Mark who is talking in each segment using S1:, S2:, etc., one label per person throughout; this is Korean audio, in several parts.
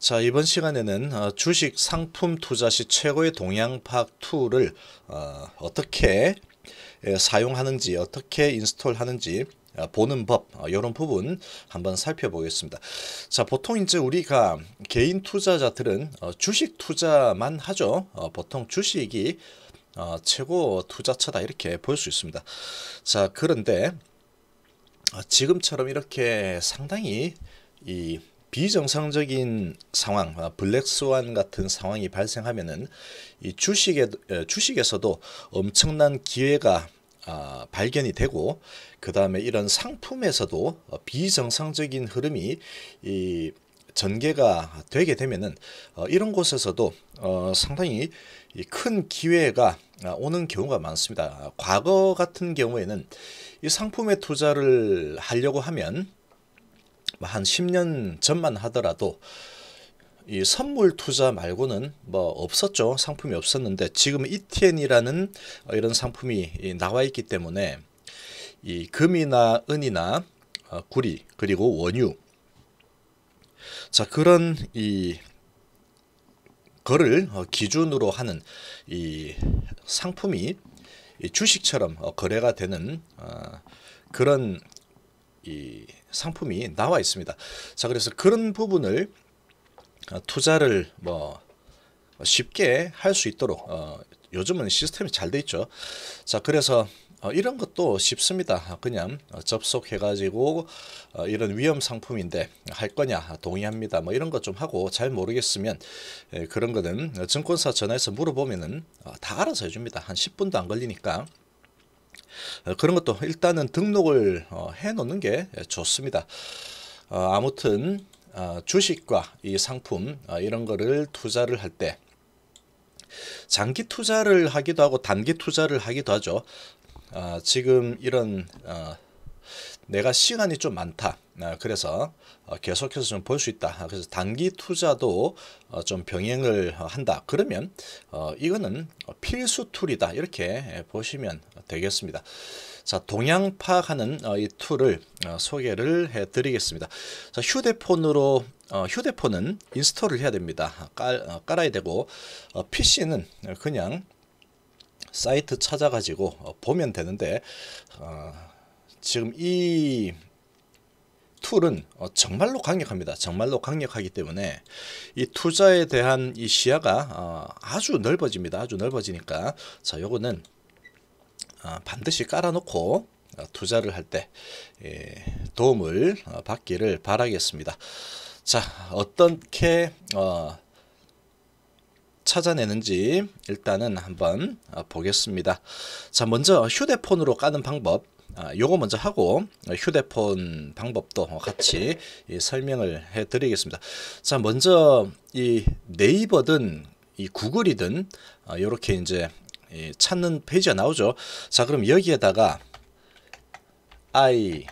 S1: 자 이번 시간에는 어, 주식 상품 투자 시 최고의 동향 파악 툴을 어, 어떻게 사용하는지 어떻게 인스톨하는지 어, 보는 법 이런 부분 한번 살펴보겠습니다. 자 보통 이제 우리가 개인 투자자들은 주식 투자만 하죠. 보통 주식이 최고 투자처다 이렇게 볼 수 있습니다. 자 그런데 지금처럼 이렇게 상당히 이 비정상적인 상황, 아, 블랙스완 같은 상황이 발생하면은 이 주식에 주식에서도 엄청난 기회가 아, 발견이 되고 그 다음에 이런 상품에서도 어, 비정상적인 흐름이 이 전개가 되게 되면은 어, 이런 곳에서도 어, 상당히 큰 기회가 아, 오는 경우가 많습니다. 과거 같은 경우에는 이 상품에 투자를 하려고 하면 뭐 한 10년 전만 하더라도 이 선물 투자 말고는 뭐 없었죠. 상품이 없었는데 지금 ETN이라는 이런 상품이 나와 있기 때문에 이 금이나 은이나 어, 구리 그리고 원유 자 그런 이 거를 어, 기준으로 하는 이 상품이 주식처럼 어, 거래가 되는 그런 이 상품이 나와 있습니다. 자, 그래서 그런 부분을 어, 투자를 뭐 쉽게 할 수 있도록 어, 요즘은 시스템이 잘 돼 있죠. 자, 그래서 어, 이런 것도 쉽습니다. 그냥 어, 접속해가지고 어, 이런 위험 상품인데 할 거냐 동의합니다. 뭐 이런 것 좀 하고 잘 모르겠으면 에, 예, 그런 거는 증권사 전화해서 물어보면은 어, 다 알아서 해줍니다. 한 10분도 안 걸리니까 어, 그런 것도 일단은 등록을 어, 해 놓는 게 좋습니다. 어, 아무튼 주식과 이 상품 이런 거를 투자를 할 때 장기 투자를 하기도 하고 단기 투자를 하기도 하죠. 지금 이런 내가 시간이 좀 많다. 아, 그래서 어, 계속해서 좀 볼 수 있다. 아, 그래서 단기 투자도 어, 좀 병행을 어, 한다. 그러면 이거는 필수 툴이다. 이렇게 예, 보시면 되겠습니다. 자, 동향 파악하는 이 툴을 소개를 해 드리겠습니다. 자, 휴대폰으로 어, 휴대폰은 인스톨을 해야 됩니다. 아, 깔, 어, 깔아야 되고 어, PC는 그냥 사이트 찾아가지고 보면 되는데 지금 이 툴은 어, 정말로 강력합니다. 정말로 강력하기 때문에 이 투자에 대한 이 시야가 어, 아주 넓어집니다. 아주 넓어지니까 자 요거는 어, 반드시 깔아놓고 투자를 할때 예, 도움을 받기를 바라겠습니다. 자 어떻게 찾아내는지 일단은 한번 보겠습니다. 자 먼저 휴대폰으로 까는 방법 아, 요거 먼저 하고 아, 휴대폰 방법도 같이 설명을 해 드리겠습니다. 자, 먼저 이 네이버든 이 구글이든 이렇게 아, 이제 찾는 페이지가 나오죠. 자, 그럼 여기에다가 i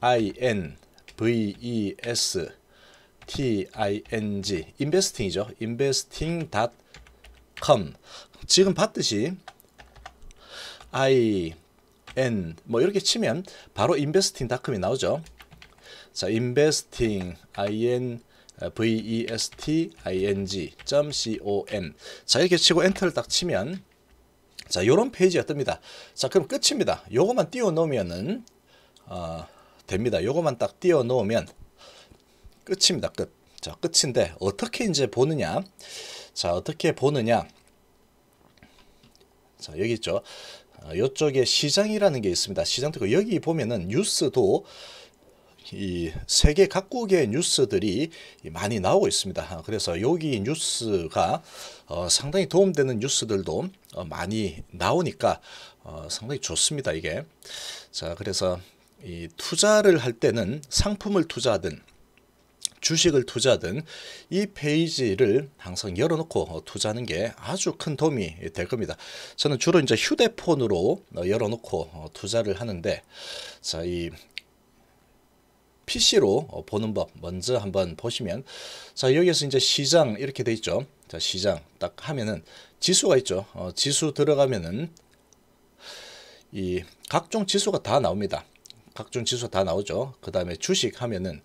S1: i n v e s t i n g i n v e 이죠 investing.com 지금 봤듯이 i n 뭐 이렇게 치면 바로 investing.com이 나오죠. 자, investing in vesting.com 자 이렇게 치고 엔터를 딱 치면 자 요런 페이지가 뜹니다 자 그럼 끝입니다 요거만 띄워 놓으면은 어, 됩니다 요거만 딱 띄워 놓으면 끝입니다 끝자 끝인데 어떻게 이제 보느냐 자 어떻게 보느냐 자 여기 있죠 이쪽에 아, 시장이라는 게 있습니다. 시장 특 여기 보면은 뉴스도 이 세계 각국의 뉴스들이 많이 나오고 있습니다. 아, 그래서 여기 뉴스가 어 상당히 도움되는 뉴스들도 어 많이 나오니까 어 상당히 좋습니다. 이게 자 그래서 이 투자를 할 때는 상품을 투자하 주식을 투자든 이 페이지를 항상 열어놓고 어, 투자하는 게 아주 큰 도움이 될 겁니다. 저는 주로 이제 휴대폰으로 어, 열어놓고 어, 투자를 하는데 자 이 PC로 보는 법 먼저 한번 보시면 자 여기에서 이제 시장 이렇게 돼 있죠. 자 시장 딱 하면은 지수가 있죠. 어, 지수 들어가면은 이 각종 지수가 다 나옵니다. 각종 지수 다 나오죠. 그 다음에 주식 하면은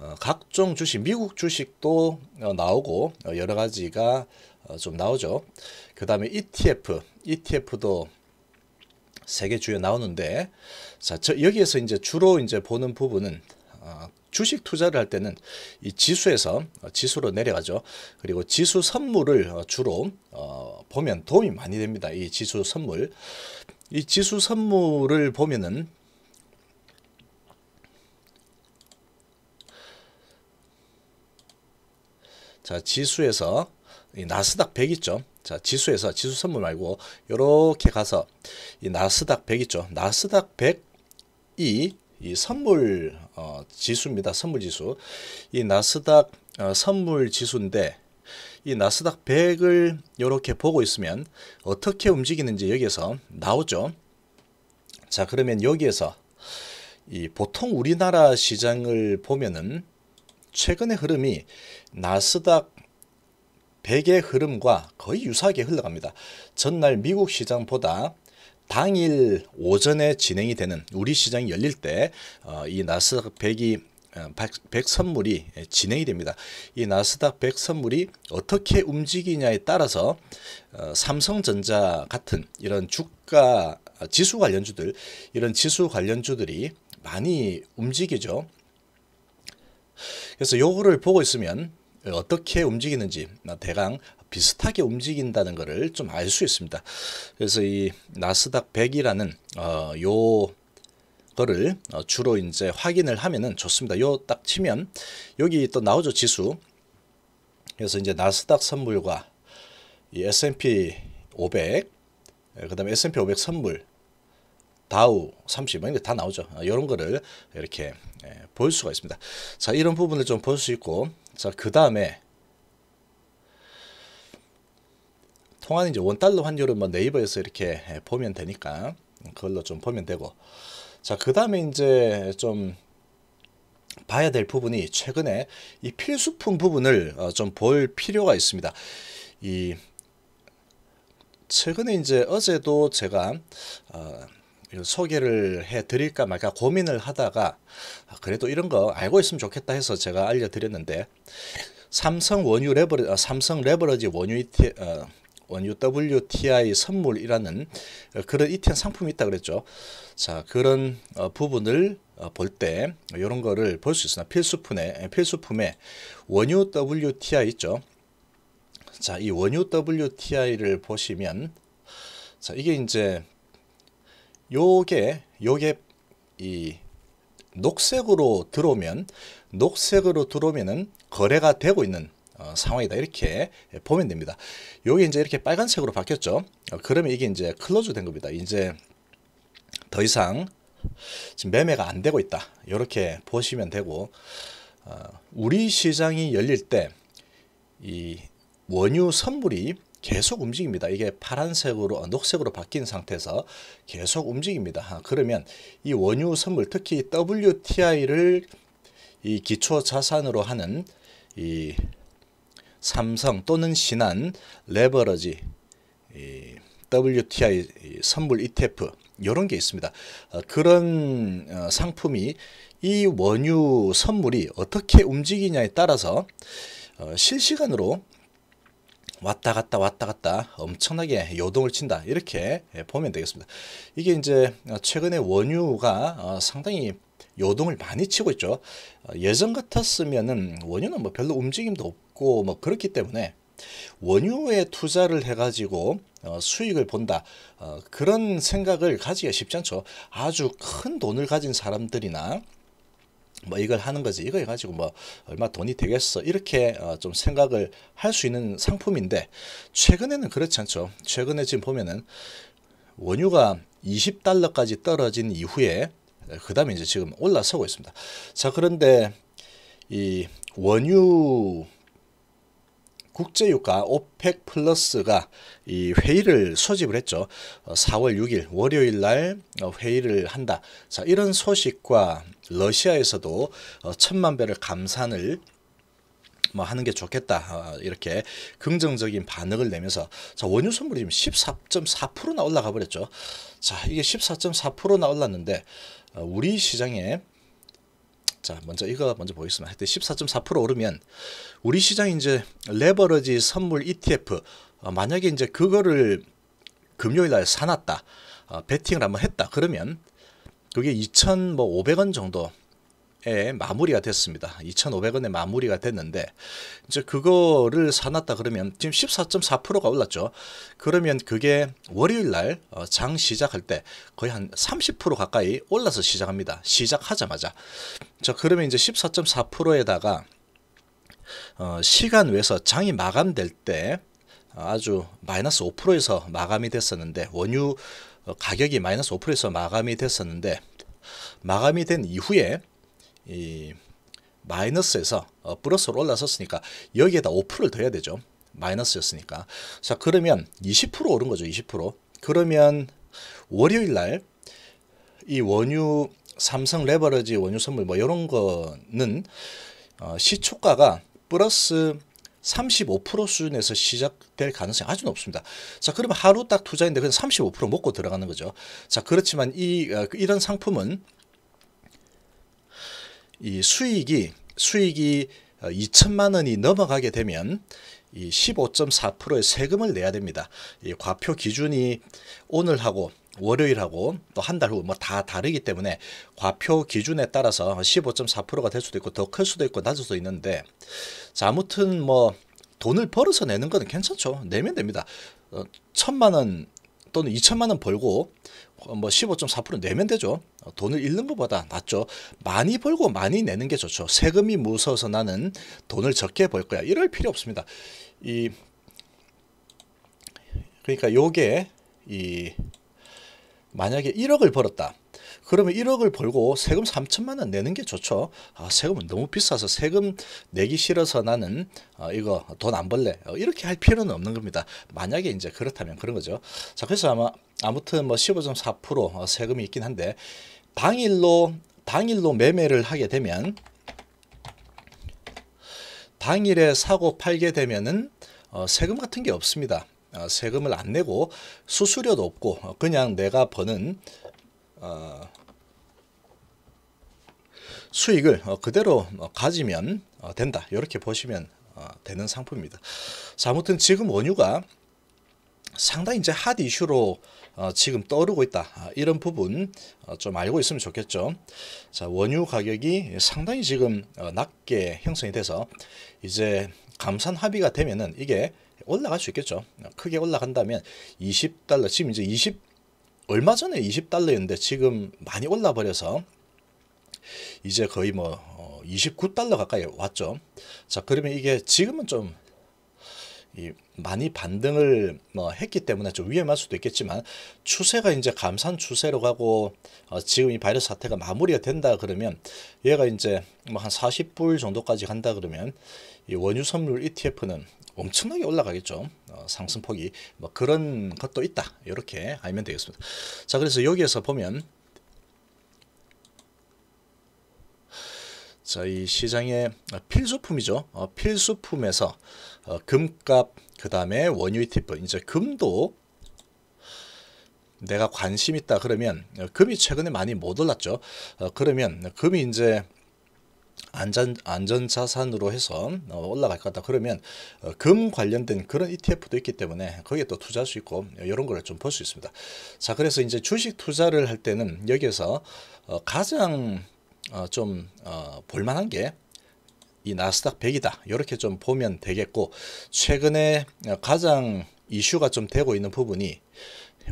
S1: 어, 각종 주식, 미국 주식도 어, 나오고 어, 여러 가지가 좀 나오죠. 그 다음에 ETF, ETF도 세개 주요 나오는데 자 여기에서 이제 주로 이제 보는 부분은 주식 투자를 할 때는 이 지수에서 지수로 내려가죠. 그리고 지수 선물을 주로 보면 도움이 많이 됩니다. 이 지수 선물. 이 지수 선물을 보면은 자, 지수에서 이 나스닥 100 있죠. 자, 지수에서 지수 선물 말고 요렇게 가서 이 나스닥 100 있죠. 나스닥 100이 이 선물 어, 지수입니다. 선물 지수. 이 나스닥 어, 선물 지수인데 이 나스닥 100을 요렇게 보고 있으면 어떻게 움직이는지 여기에서 나오죠. 자, 그러면 여기에서 이 보통 우리나라 시장을 보면은 최근의 흐름이 나스닥 100의 흐름과 거의 유사하게 흘러갑니다. 전날 미국 시장보다 당일 오전에 진행이 되는 우리 시장이 열릴 때이 어, 나스닥 100이 100 어, 선물이 진행이 됩니다. 이 나스닥 100 선물이 어떻게 움직이냐에 따라서 어, 삼성전자 같은 이런 주가 지수 관련주들 이런 지수 관련주들이 많이 움직이죠. 그래서 요거를 보고 있으면 어떻게 움직이는지 아, 대강 비슷하게 움직인다는 것을 좀 알 수 있습니다. 그래서 이 나스닥 100이라는 어, 요 거를 어, 주로 이제 확인을 하면은 좋습니다. 요 딱 치면 여기 또 나오죠 지수. 그래서 이제 나스닥 선물과 이 S&P 500 그다음에 S&P 500 선물 다우 30, 뭐 이런 다 나오죠. 이런 어, 거를 이렇게 예, 볼 수가 있습니다. 자, 이런 부분을 좀 볼 수 있고, 자, 그 다음에 통화는 이제 원달러 환율은 뭐 네이버에서 이렇게 예, 보면 되니까 그걸로 좀 보면 되고, 자, 그 다음에 이제 좀 봐야 될 부분이 최근에 이 필수품 부분을 어, 좀볼 필요가 있습니다. 이 최근에 이제 어제도 제가 어, 소개를 해드릴까 말까 고민을 하다가 아, 그래도 이런 거 알고 있으면 좋겠다 해서 제가 알려드렸는데 삼성 원유 레버리 아, 삼성 레버러지 원유 이티, e 어, 원유 WTI 선물이라는 어, 그런 이텐 e 상품이 있다 그랬죠. 자 그런 어, 부분을 어, 볼때 이런 거를 볼 수 있으나 필수품에 필수품에 원유 WTI 있죠. 자 이 원유 WTI를 보시면 자 이게 이제 요게 요게 이 녹색으로 들어오면 녹색으로 들어오면은 거래가 되고 있는 어, 상황이다 이렇게 보면 됩니다. 요게 이제 이렇게 빨간색으로 바뀌었죠. 어, 그러면 이게 이제 클로즈 된 겁니다. 이제 더 이상 지금 매매가 안 되고 있다. 이렇게 보시면 되고 어, 우리 시장이 열릴 때 이 원유 선물이 계속 움직입니다. 이게 파란색으로 어, 녹색으로 바뀐 상태에서 계속 움직입니다. 아, 그러면 이 원유 선물 특히 WTI를 이 기초 자산으로 하는 이 삼성 또는 신한 레버러지 이 WTI 선물 ETF 이런 게 있습니다. 어, 그런 어, 상품이 이 원유 선물이 어떻게 움직이냐에 따라서 실시간으로 왔다 갔다 왔다 갔다 엄청나게 요동을 친다 이렇게 예, 보면 되겠습니다. 이게 이제 어, 최근에 원유가 어, 상당히 요동을 많이 치고 있죠. 어, 예전 같았으면은 원유는 뭐 별로 움직임도 없고 뭐 그렇기 때문에 원유에 투자를 해가지고 수익을 본다 그런 생각을 가지기가 쉽지 않죠. 아주 큰 돈을 가진 사람들이나 뭐 이걸 하는 거지 이거 해가지고 뭐 얼마 돈이 되겠어 이렇게 어좀 생각을 할 수 있는 상품인데 최근에는 그렇지 않죠 최근에 지금 보면은 원유가 20달러까지 떨어진 이후에 어, 그 다음에 이제 지금 올라서고 있습니다 자 그런데 이 원유 국제유가 오펙 플러스가 이 회의를 소집을 했죠. 4월 어, 6일 월요일 날 어, 회의를 한다. 자, 이런 소식과 러시아에서도 어, 천만 배를 감산을 뭐 하는 게 좋겠다 어, 이렇게 긍정적인 반응을 내면서 자 원유 선물이 지금 14.4%나 올라가 버렸죠 자 이게 14.4%나 올랐는데 어, 우리 시장에 자 먼저 이거 먼저 보겠습니다 하여튼 14.4% 오르면 우리 시장 이제 레버러지 선물 ETF 만약에 이제 그거를 금요일 날 사놨다 베팅을 한번 했다 그러면 그게 2,500원 뭐 정도 에 마무리가 됐습니다. 2,500원에 마무리가 됐는데 이제 그거를 사놨다 그러면 지금 14.4%가 올랐죠. 그러면 그게 월요일 날장 어, 시작할 때 거의 한 30% 가까이 올라서 시작합니다. 시작하자마자 자 그러면 이제 14.4%에다가 어, 시간 외에서 장이 마감될 때 아주 마이너스 5%에서 마감이 됐었는데 원유 어, 가격이 마이너스 5%에서 마감이 됐었는데 마감이 된 이후에 이 마이너스에서 어, 플러스로 올라섰으니까 여기에다 5%를 더해야 되죠. 마이너스였으니까. 자 그러면 20% 오른 거죠. 20%. 그러면 월요일 날 이 원유 삼성 레버러지 원유 선물 뭐 이런 거는 어, 시초가가 플러스 35% 수준에서 시작될 가능성이 아주 높습니다. 자, 그러면 하루 딱 투자인데 그냥 35% 먹고 들어가는 거죠. 자, 그렇지만 이 어, 그 이런 상품은 이 수익이 수익이 2천만 어, 원이 넘어가게 되면 이 15.4%의 세금을 내야 됩니다. 이 과표 기준이 오늘하고 월요일하고 또 한 달 후 뭐 다 다르기 때문에 과표 기준에 따라서 15.4%가 될 수도 있고 더 클 수도 있고 낮을 수도 있는데 자 아무튼 뭐 돈을 벌어서 내는 거는 괜찮죠 내면 됩니다 어, 천만 원 또는 2천만 원 벌고 어, 뭐15.4% 내면 되죠. 어, 돈을 잃는 것보다 낫죠. 많이 벌고 많이 내는 게 좋죠. 세금이 무서워서 나는 돈을 적게 벌 거야. 이럴 필요 없습니다. 이 그러니까 요게 이 만약에 1억을 벌었다. 그러면 1억을 벌고 세금 3천만 원 내는 게 좋죠. 아, 세금은 너무 비싸서 세금 내기 싫어서 나는 어, 이거 돈 안 벌래. 어, 이렇게 할 필요는 없는 겁니다. 만약에 이제 그렇다면 그런 거죠. 자, 그래서 아마 아무튼 뭐 15.4% 어, 세금이 있긴 한데 당일로 당일로 매매를 하게 되면 당일에 사고 팔게 되면은 어, 세금 같은 게 없습니다. 어, 세금을 안 내고 수수료도 없고 그냥 내가 버는 어, 수익을 어, 그대로 가지면 된다. 이렇게 보시면 되는 상품입니다. 자, 아무튼 지금 원유가 상당히 이제 핫 이슈로 지금 떠오르고 있다. 아, 이런 부분 좀 알고 있으면 좋겠죠. 자, 원유 가격이 상당히 지금 낮게 형성이 돼서 이제 감산 합의가 되면은 이게 올라갈 수 있겠죠. 크게 올라간다면 20달러, 지금 이제 20, 얼마 전에 20달러였는데 지금 많이 올라 버려서 이제 거의 뭐 29달러 어, 가까이 왔죠. 자, 그러면 이게 지금은 좀 많이 반등을 뭐 했기 때문에 좀 위험할 수도 있겠지만 추세가 이제 감산 추세로 가고 어 지금 이 바이러스 사태가 마무리가 된다 그러면 얘가 이제 뭐한 40불 정도까지 간다 그러면 이 원유 선물 ETF는 엄청나게 올라가겠죠. 어, 상승폭이 뭐 그런 것도 있다. 이렇게 알면 되겠습니다. 자 그래서 여기에서 보면 자, 이 시장의 어, 필수품이죠. 어, 필수품에서 어, 금값, 그 다음에 원유이티프, 이제 금도 내가 관심 있다 그러면 어, 금이 최근에 많이 못 올랐죠. 어, 그러면 금이 이제 안전, 안전자산으로 해서 어, 올라갈 것 같다 그러면 어, 금 관련된 그런 ETF도 있기 때문에 거기에 또 투자할 수 있고 이런 어, 거좀볼 수 있습니다. 자 그래서 이제 주식 투자를 할 때는 여기에서 가장 좀 볼만한 게 이 나스닥 100이다 이렇게 좀 보면 되겠고 최근에 가장 이슈가 좀 되고 있는 부분이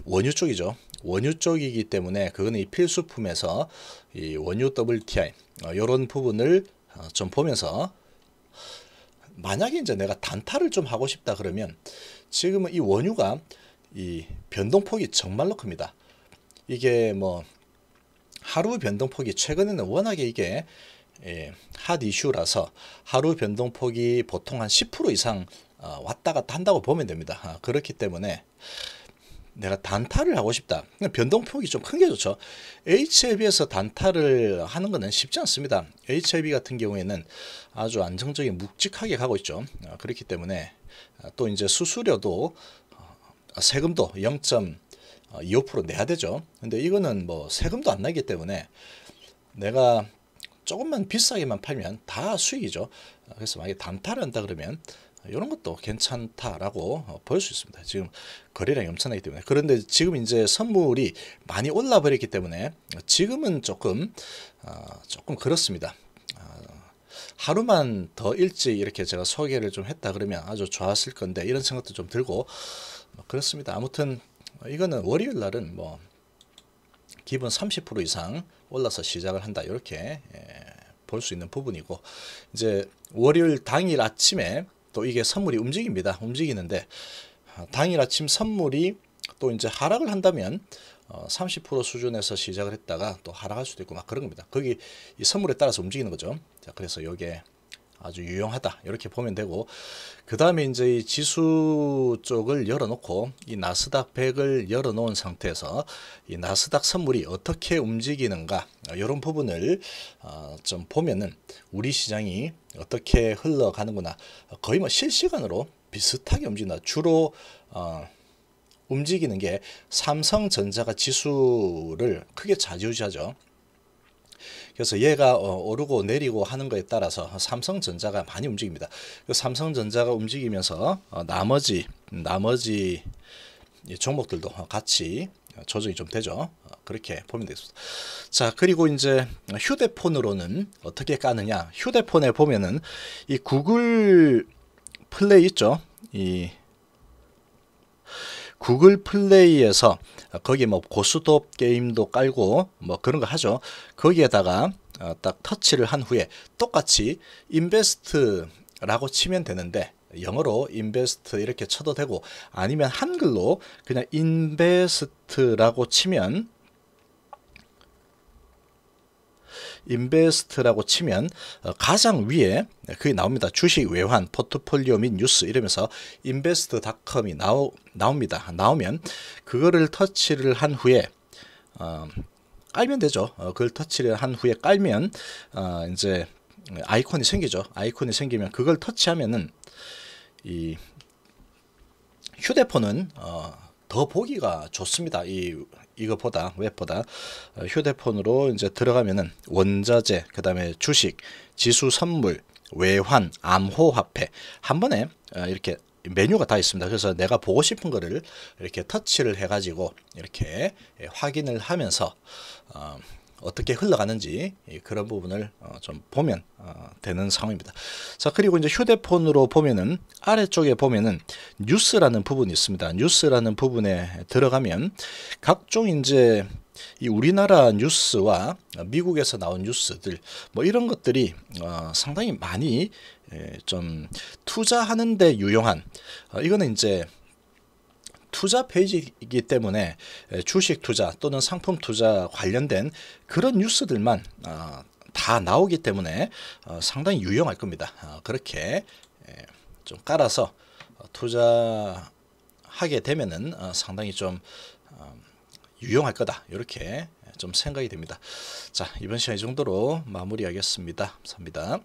S1: 원유 쪽이죠. 원유 쪽이기 때문에 그거는 이 필수품에서 이 원유 WTI 이런 어, 부분을 어, 좀 보면서 만약에 이제 내가 단타를 좀 하고 싶다 그러면 지금은 이 원유가 이 변동폭이 정말로 큽니다. 이게 뭐 하루 변동폭이 최근에는 워낙에 이게 예, 핫 이슈라서 하루 변동폭이 보통 한 10% 이상 어, 왔다 갔다 한다고 보면 됩니다. 아, 그렇기 때문에 내가 단타를 하고 싶다. 그러니까 변동폭이 좀 큰 게 좋죠. HIV에서 단타를 하는 것은 쉽지 않습니다. HIV 같은 경우에는 아주 안정적인 묵직하게 가고 있죠. 아, 그렇기 때문에 아, 또 이제 수수료도 어, 세금도 0.25% 내야 되죠. 근데 이거는 뭐 세금도 안 나기 때문에 내가 조금만 비싸게만 팔면 다 수익이죠. 아, 그래서 만약에 단타를 한다 그러면 이런 것도 괜찮다라고 볼수 어, 있습니다. 지금 거래량이 엄청나기 때문에 그런데 지금 이제 선물이 많이 올라 버렸기 때문에 지금은 조금 어, 조금 그렇습니다. 어, 하루만 더 일찍 이렇게 제가 소개를 좀 했다 그러면 아주 좋았을 건데 이런 생각도 좀 들고 뭐 그렇습니다. 아무튼 이거는 월요일 날은 뭐 기본 30% 이상 올라서 시작을 한다 이렇게 예, 볼수 있는 부분이고 이제 월요일 당일 아침에 또 이게 선물이 움직입니다. 움직이는데 아, 당일 아침 선물이 또 이제 하락을 한다면 어, 30% 수준에서 시작을 했다가 또 하락할 수도 있고 막 그런 겁니다. 거기 이 선물에 따라서 움직이는 거죠. 자, 그래서 요게 아주 유용하다 이렇게 보면 되고 그 다음에 이제 이 지수 쪽을 열어놓고 이 나스닥 100을 열어놓은 상태에서 이 나스닥 선물이 어떻게 움직이는가 이런 부분을 어, 좀 보면은 우리 시장이 어떻게 흘러가는구나 거의 뭐 실시간으로 비슷하게 움직인다 주로 어, 움직이는 게 삼성전자가 지수를 크게 좌지우지하죠 그래서 얘가 어, 오르고 내리고 하는 것에 따라서 삼성전자가 많이 움직입니다. 그 삼성전자가 움직이면서 어, 나머지 나머지 종목들도 같이 조정이 좀 되죠. 어, 그렇게 보면 되겠습니다. 자, 그리고 이제 휴대폰으로는 어떻게 까느냐? 휴대폰에 보면은 이 구글 플레이 있죠. 이 구글 플레이에서 거기 뭐 고스톱 게임도 깔고 뭐 그런 거 하죠. 거기에다가 어, 딱 터치를 한 후에 똑같이 인베스트라고 치면 되는데 영어로 인베스트 이렇게 쳐도 되고 아니면 한글로 그냥 인베스트라고 치면 인베스트라고 치면 어, 가장 위에 네, 그게 나옵니다. 주식 외환 포트폴리오 및 뉴스 이러면서 인베스트닷컴이 나오, 나옵니다. 나오면 그거를 터치를 한 후에 어, 깔면 되죠. 어, 그걸 터치를 한 후에 깔면 어, 이제 아이콘이 생기죠. 아이콘이 생기면 그걸 터치하면은 이 휴대폰은 어, 더 보기가 좋습니다. 이 이거보다 웹보다 어, 휴대폰으로 이제 들어가면은 원자재 그다음에 주식 지수 선물 외환 암호화폐 한 번에 어, 이렇게 메뉴가 다 있습니다. 그래서 내가 보고 싶은 거를 이렇게 터치를 해가지고 이렇게 예, 확인을 하면서 어, 어떻게 흘러가는지 예, 그런 부분을 어, 좀 보면 어, 되는 상황입니다. 자 그리고 이제 휴대폰으로 보면은 아래쪽에 보면은 뉴스라는 부분이 있습니다. 뉴스라는 부분에 들어가면 각종 이제 이 우리나라 뉴스와 미국에서 나온 뉴스들 뭐 이런 것들이 어, 상당히 많이 예, 좀 투자하는데 유용한 이거는 이제 투자 페이지이기 때문에 주식 투자 또는 상품 투자 관련된 그런 뉴스들만 어, 다 나오기 때문에 어, 상당히 유용할 겁니다. 어, 그렇게 좀 깔아서 투자하게 되면은 상당히 좀 유용할 거다 이렇게 좀 생각이 됩니다. 자 이번 시간 이 정도로 마무리하겠습니다. 감사합니다.